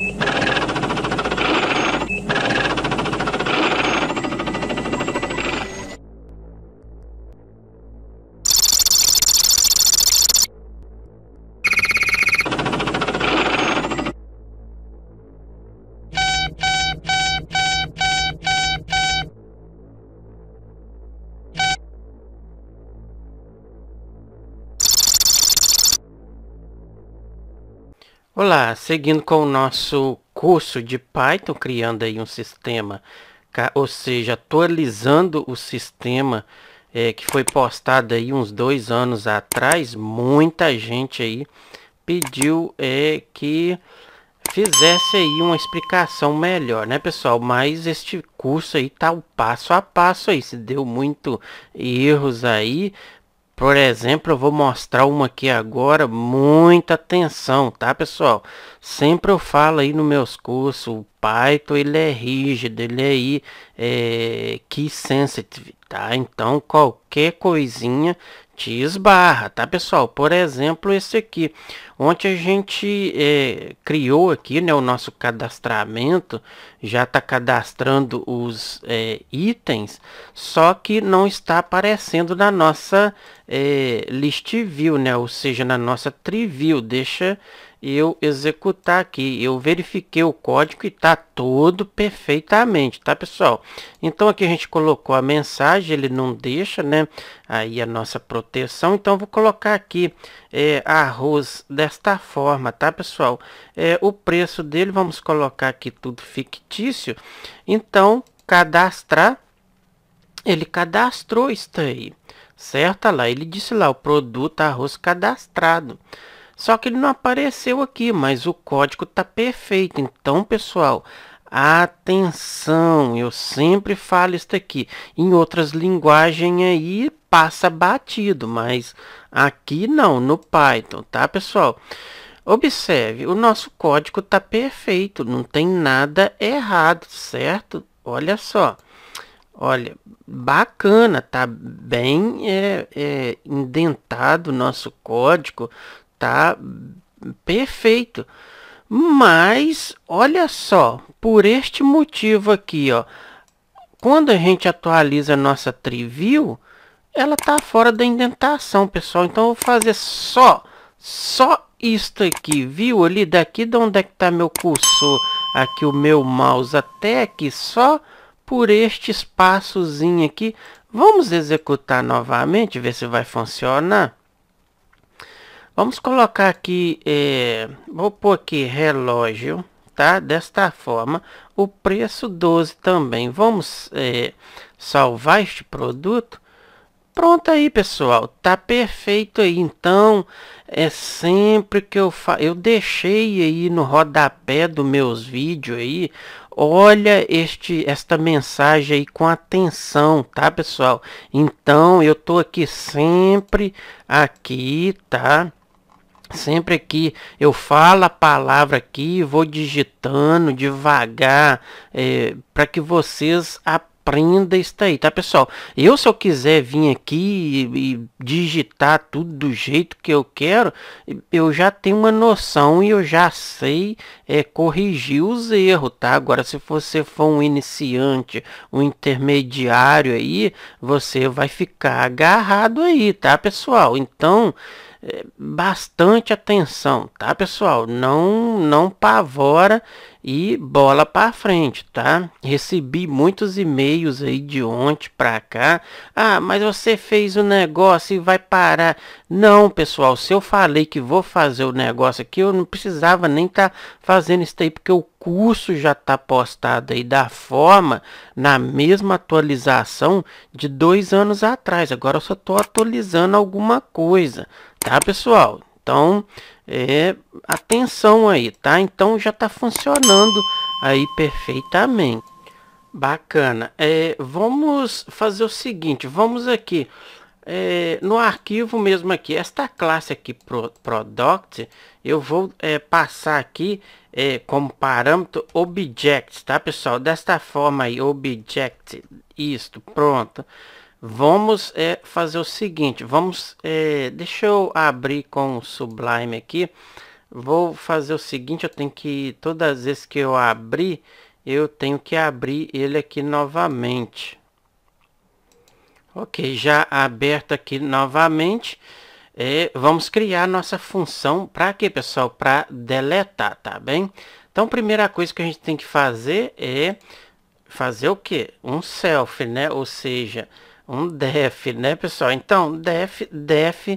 you Olá, seguindo com o nosso curso de Python, criando aí um sistema, ou seja, atualizando o sistema é, que foi postado aí uns dois anos atrás, muita gente aí pediu é, que fizesse aí uma explicação melhor, né pessoal? Mas este curso aí tá o passo a passo aí, se deu muito erros aí, por exemplo, eu vou mostrar uma aqui agora, muita atenção, tá pessoal? Sempre eu falo aí nos meus cursos, o Python ele é rígido, ele é, aí, é key sensitive, tá? Então qualquer coisinha gente esbarra, tá pessoal? Por exemplo, esse aqui. onde a gente é, criou aqui né, o nosso cadastramento, já está cadastrando os é, itens, só que não está aparecendo na nossa é, list view, né? ou seja, na nossa tree view. Deixa eu executar aqui. Eu verifiquei o código e está todo perfeitamente, tá pessoal? Então aqui a gente colocou a mensagem, ele não deixa, né? Aí a nossa proteção. Então vou colocar aqui é, arroz desta forma, tá pessoal? É, o preço dele, vamos colocar aqui tudo fictício. Então cadastrar, ele cadastrou isso aí certo? Lá ele disse lá o produto arroz cadastrado. Só que ele não apareceu aqui, mas o código está perfeito. Então, pessoal, atenção, eu sempre falo isso aqui. Em outras linguagens aí passa batido, mas aqui não, no Python, tá, pessoal? Observe, o nosso código está perfeito, não tem nada errado, certo? Olha só, olha, bacana, tá bem é, é, indentado o nosso código, tá perfeito. Mas, olha só, por este motivo aqui, ó, quando a gente atualiza a nossa Triview, ela tá fora da indentação, pessoal. Então, eu vou fazer só, só isto aqui, viu? Ali, daqui de onde é que tá meu cursor, aqui o meu mouse, até aqui, só por este espaçozinho aqui. Vamos executar novamente, ver se vai funcionar. Vamos colocar aqui, é, vou pôr aqui relógio, tá? Desta forma, o preço 12 também. Vamos é, salvar este produto. Pronto aí, pessoal. Tá perfeito aí. Então, é sempre que eu fa... eu deixei aí no rodapé dos meus vídeos aí, olha este esta mensagem aí com atenção, tá, pessoal? Então, eu tô aqui sempre aqui, tá? Sempre que eu falo a palavra aqui, vou digitando devagar é, eh, para que vocês aprendam isso aí, tá pessoal? Eu se eu quiser vir aqui e, e, digitar tudo do jeito que eu quero, eu já tenho uma noção e eu já sei é, corrigir os erros, tá? Agora se você for um iniciante, um intermediário aí, você vai ficar agarrado aí, tá pessoal? Então bastante atenção, tá pessoal? Não, não pavora e bola para frente, tá? Recebi muitos e-mails aí de ontem para cá. Ah, mas você fez o um negócio e vai parar. Não, pessoal, se eu falei que vou fazer o negócio aqui, eu não precisava nem estar tá fazendo isso aí, porque o curso já está postado aí da forma, na mesma atualização de dois anos atrás. Agora eu só estou atualizando alguma coisa, tá, pessoal? Então, é, atenção aí, tá? Então já está funcionando aí perfeitamente. Bacana. É, vamos fazer o seguinte, vamos aqui é, no arquivo mesmo aqui, esta classe aqui, Pro, Product, eu vou é, passar aqui é, como parâmetro Object, tá pessoal? Desta forma aí, Object, isto, pronto. Vamos é, fazer o seguinte, vamos, é, deixa eu abrir com o Sublime aqui. Vou fazer o seguinte, eu tenho que, todas as vezes que eu abrir, eu tenho que abrir ele aqui novamente. Ok, já aberto aqui novamente. É, vamos criar nossa função para quê, pessoal? Para deletar, tá bem? Então, primeira coisa que a gente tem que fazer é fazer o quê? Um self, né? Ou seja, um def, né, pessoal? Então, def, def,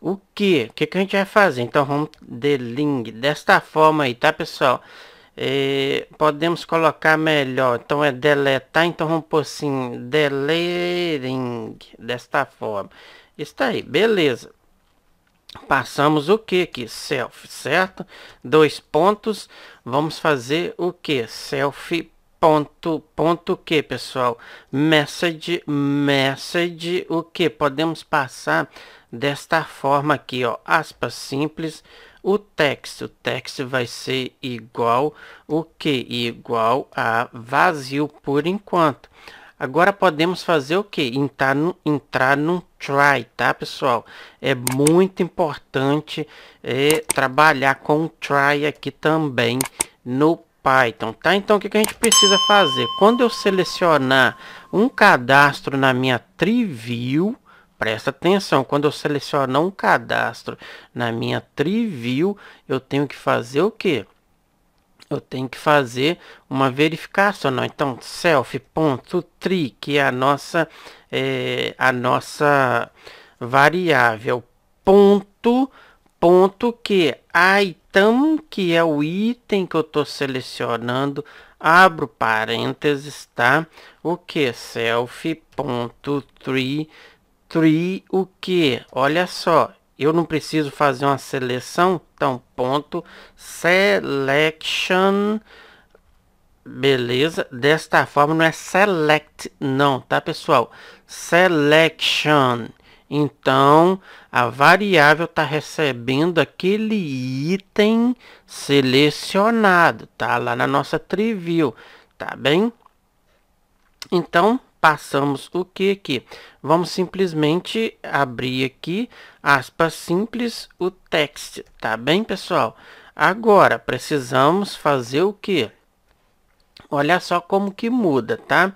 o que? O que, que a gente vai fazer? Então, vamos deling desta forma aí, tá, pessoal? É, podemos colocar melhor. Então, é deletar. Então, vamos por assim, deleting, desta forma. Está aí, beleza. Passamos o que aqui? Self, certo? Dois pontos. Vamos fazer o que? Self ponto, ponto o que, pessoal? Message, message, o que? Podemos passar desta forma aqui, ó, aspas simples, o texto. O texto vai ser igual o que? Igual a vazio por enquanto. Agora podemos fazer o que? Entrar, no, entrar num try, tá pessoal? É muito importante é, trabalhar com try aqui também no Python, então, tá? Então o que, que a gente precisa fazer? Quando eu selecionar um cadastro na minha trivial, presta atenção, quando eu selecionar um cadastro na minha trivial, eu tenho que fazer o quê? Eu tenho que fazer uma verificação, não? Então, self.tri, que é a nossa, é, a nossa variável, ponto, ponto que, ai, então que é o item que eu estou selecionando, abro parênteses, tá? O que? Selfie.tree, tree o que? Olha só, eu não preciso fazer uma seleção, então ponto, selection, beleza? Desta forma não é select não, tá pessoal? Selection então, a variável está recebendo aquele item selecionado, tá? Lá na nossa trivial, tá bem? Então, passamos o que aqui? Vamos simplesmente abrir aqui, aspas simples, o text, tá bem, pessoal? Agora, precisamos fazer o que? Olha só como que muda, tá?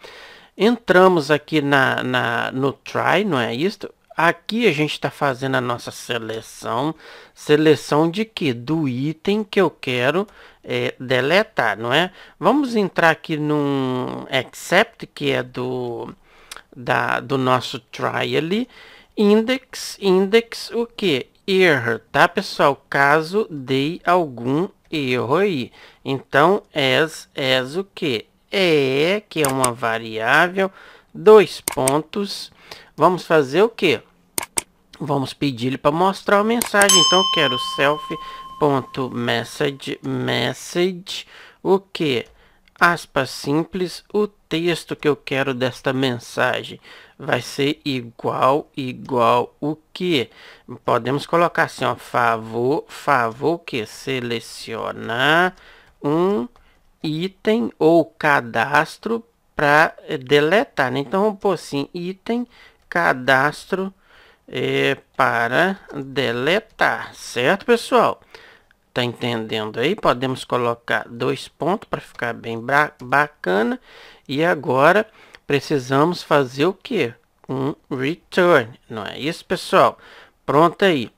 Entramos aqui na, na, no try, não é isto? Aqui a gente está fazendo a nossa seleção. Seleção de que? Do item que eu quero é, deletar, não é? Vamos entrar aqui num except, que é do, da, do nosso try ali. Index, index, o que? Error, tá pessoal? Caso dei algum erro aí. Então, as, as o que? É, que é uma variável, dois pontos vamos fazer o que? Vamos pedir ele para mostrar a mensagem. Então eu quero self.message message. O que? Aspas simples. O texto que eu quero desta mensagem vai ser igual, igual o que? Podemos colocar assim, ó, favor, favor que selecionar um item ou cadastro para deletar, né? Então vamos pôr assim, item, cadastro, é para deletar, certo pessoal? Tá entendendo aí? Podemos colocar dois pontos para ficar bem bacana. E agora precisamos fazer o que? Um return, não é isso pessoal? Pronto aí.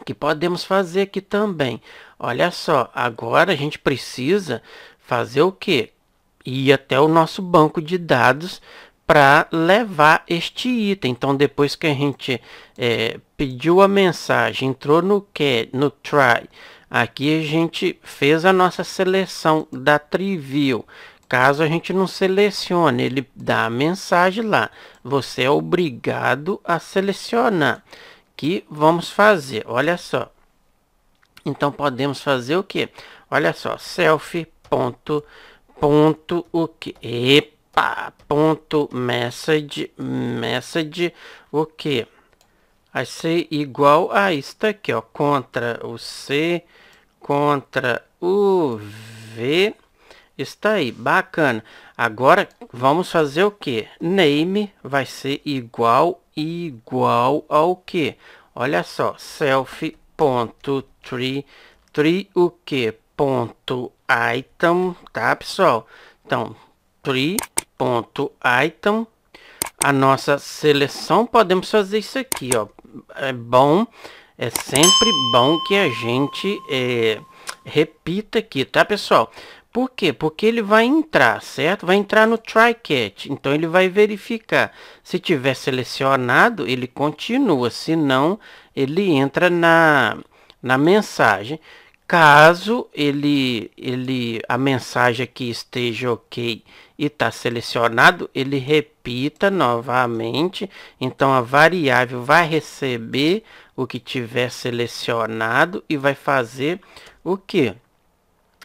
O que podemos fazer aqui também? Olha só, agora a gente precisa fazer o que? Ir até o nosso banco de dados para levar este item. Então, depois que a gente é, pediu a mensagem, entrou no que, no try, aqui a gente fez a nossa seleção da trivial. Caso a gente não selecione, ele dá a mensagem lá. Você é obrigado a selecionar. Que vamos fazer? Olha só. Então podemos fazer o que? Olha só, selfie ponto ponto o que? Epa! pá, ponto message message o que vai ser igual a isto tá aqui ó contra o c contra o v está aí bacana agora vamos fazer o que name vai ser igual igual ao que olha só self ponto tree tree o que ponto item tá pessoal então tree item a nossa seleção, podemos fazer isso aqui, ó. É bom, é sempre bom que a gente é, repita aqui, tá, pessoal? Por quê? Porque ele vai entrar, certo? Vai entrar no try catch. Então ele vai verificar. Se tiver selecionado, ele continua. Se não, ele entra na, na mensagem. Caso ele, ele a mensagem aqui esteja ok e está selecionado, ele repita novamente. Então a variável vai receber o que tiver selecionado e vai fazer o que?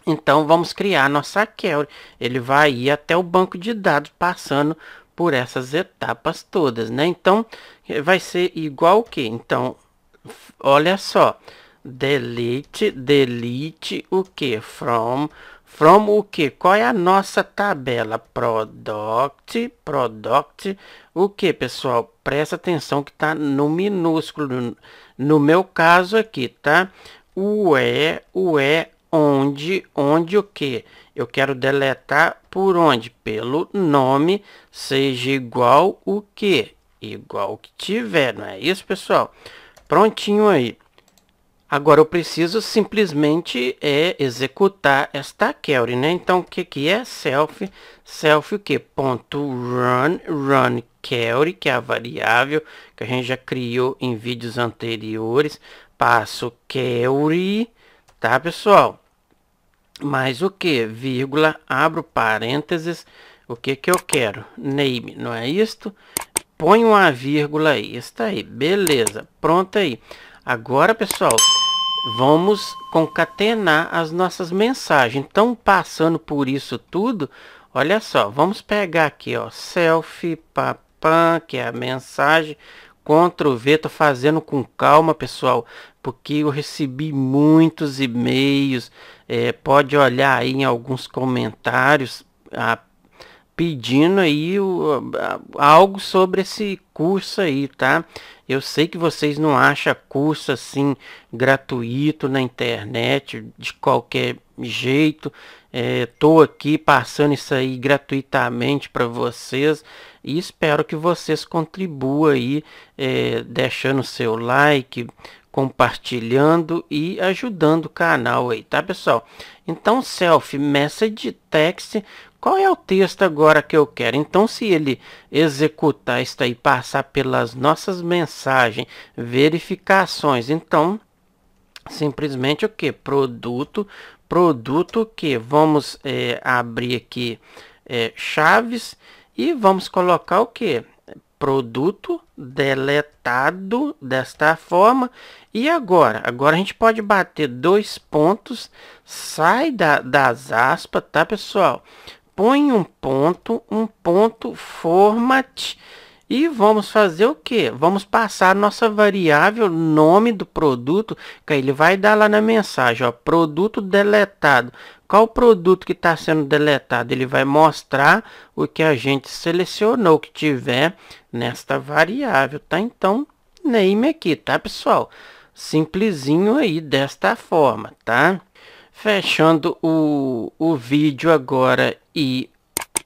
Então vamos criar nossa query. Ele vai ir até o banco de dados passando por essas etapas todas, né? Então vai ser igual o que? Então olha só delete, delete o que? From, from o que? Qual é a nossa tabela? Product, product, o que pessoal? Presta atenção que está no minúsculo, no, no meu caso aqui, tá? O é, o é, onde, onde o que? Eu quero deletar por onde? Pelo nome seja igual o que? Igual que tiver, não é isso pessoal? Prontinho aí. Agora eu preciso simplesmente é executar esta query, né? Então o que que é self? Self o que? Ponto run run query, que é a variável que a gente já criou em vídeos anteriores. Passo query, tá pessoal? Mais o que? Vírgula, abro parênteses, o que que eu quero? Name, não é isto? Põe uma vírgula aí, está aí, beleza, pronto aí. Agora, pessoal, vamos concatenar as nossas mensagens. Então, passando por isso tudo, olha só, vamos pegar aqui, ó, selfie, papam, que é a mensagem, Ctrl V, tô fazendo com calma, pessoal, porque eu recebi muitos e-mails, é, pode olhar aí em alguns comentários, a ah, pedindo aí o, algo sobre esse curso aí, tá? Eu sei que vocês não acham curso assim gratuito na internet de qualquer jeito. É, tô aqui passando isso aí gratuitamente para vocês e espero que vocês contribuam aí, é, deixando seu like, compartilhando e ajudando o canal aí, tá pessoal? Então, selfie message text qual é o texto agora que eu quero? Então, se ele executar isso aí, passar pelas nossas mensagens, verificações, então, simplesmente o que? Produto, produto que vamos é, abrir aqui é, chaves e vamos colocar o que? Produto deletado desta forma. E agora? Agora a gente pode bater dois pontos, sai da, das aspas, tá pessoal? põe um ponto, um ponto format e vamos fazer o que? Vamos passar nossa variável nome do produto, que ele vai dar lá na mensagem, ó, produto deletado. Qual produto que está sendo deletado? Ele vai mostrar o que a gente selecionou, que tiver nesta variável, tá? Então, name aqui, tá, pessoal? Simplesinho aí, desta forma, tá? Fechando o, o vídeo agora e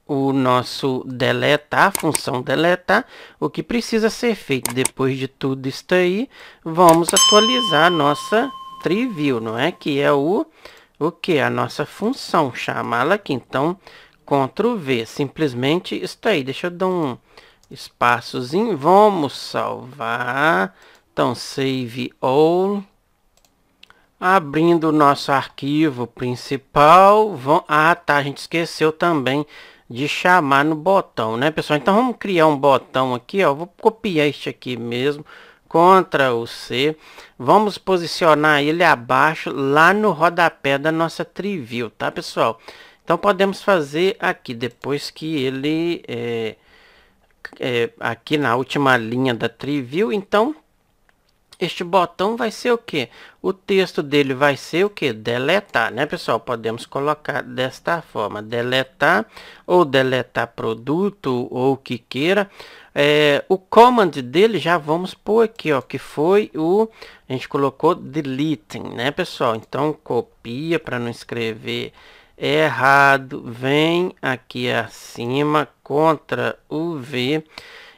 o nosso deletar, a função deletar, o que precisa ser feito depois de tudo isso aí, vamos atualizar a nossa trivial, não é? Que é o, o que? A nossa função, chamá-la aqui. Então, Ctrl V, simplesmente isso aí. Deixa eu dar um espaçozinho, vamos salvar. Então, save all Abrindo o nosso arquivo principal, vão... ah tá, a gente esqueceu também de chamar no botão, né pessoal? Então vamos criar um botão aqui, ó, vou copiar este aqui mesmo, Ctrl o C, vamos posicionar ele abaixo lá no rodapé da nossa trivial, tá pessoal? Então podemos fazer aqui, depois que ele é, é aqui na última linha da trivial, então este botão vai ser o que? O texto dele vai ser o que? Deletar, né pessoal? Podemos colocar desta forma, deletar ou deletar produto ou o que queira. É, o command dele já vamos por aqui, ó, que foi o, a gente colocou deleting, né pessoal? Então copia para não escrever errado, vem aqui acima, contra o V.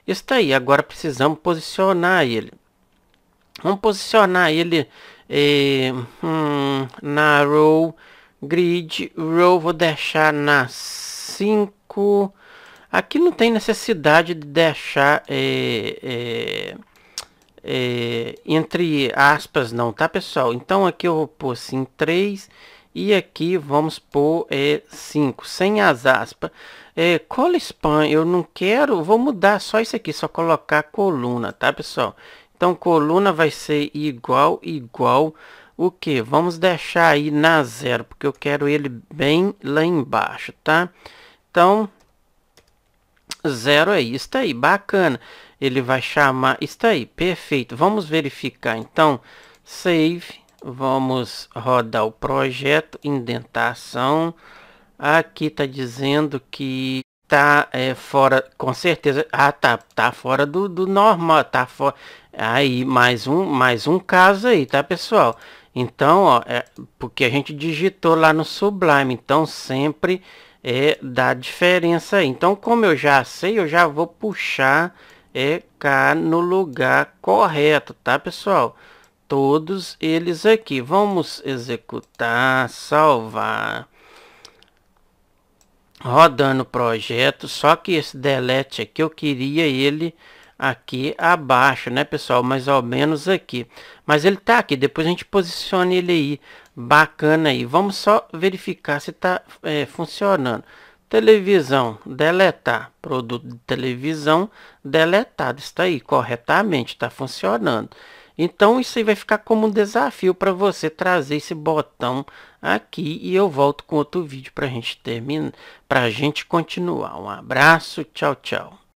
Está aí, agora precisamos posicionar ele. Vamos posicionar ele é, hum, na row grid. Row vou deixar na 5. Aqui não tem necessidade de deixar é, é, é, entre aspas não, tá pessoal? Então aqui eu vou pôr sim 3 e aqui vamos pôr 5, é, sem as aspas. É, cola span, eu não quero, vou mudar só isso aqui, só colocar coluna, tá pessoal? Então, coluna vai ser igual, igual o que? Vamos deixar aí na zero, porque eu quero ele bem lá embaixo, tá? Então, zero aí, é está aí, bacana. Ele vai chamar, está aí, perfeito. Vamos verificar, então, save, vamos rodar o projeto, indentação. Aqui está dizendo que tá é, fora, com certeza. Ah, tá, tá fora do, do normal, tá fora. Aí, mais um, mais um caso aí, tá, pessoal? Então, ó, é, porque a gente digitou lá no Sublime, então sempre é, dá diferença aí. Então, como eu já sei, eu já vou puxar é, cá no lugar correto, tá, pessoal? Todos eles aqui. Vamos executar, salvar rodando o projeto, só que esse delete aqui eu queria ele aqui abaixo, né pessoal, mais ou menos aqui. Mas ele tá aqui, depois a gente posiciona ele aí, bacana aí. Vamos só verificar se tá é, funcionando. Televisão, deletar, produto de televisão, deletado, está aí corretamente, está funcionando. Então isso aí vai ficar como um desafio para você trazer esse botão aqui e eu volto com outro vídeo para gente terminar, para gente continuar. Um abraço, tchau, tchau.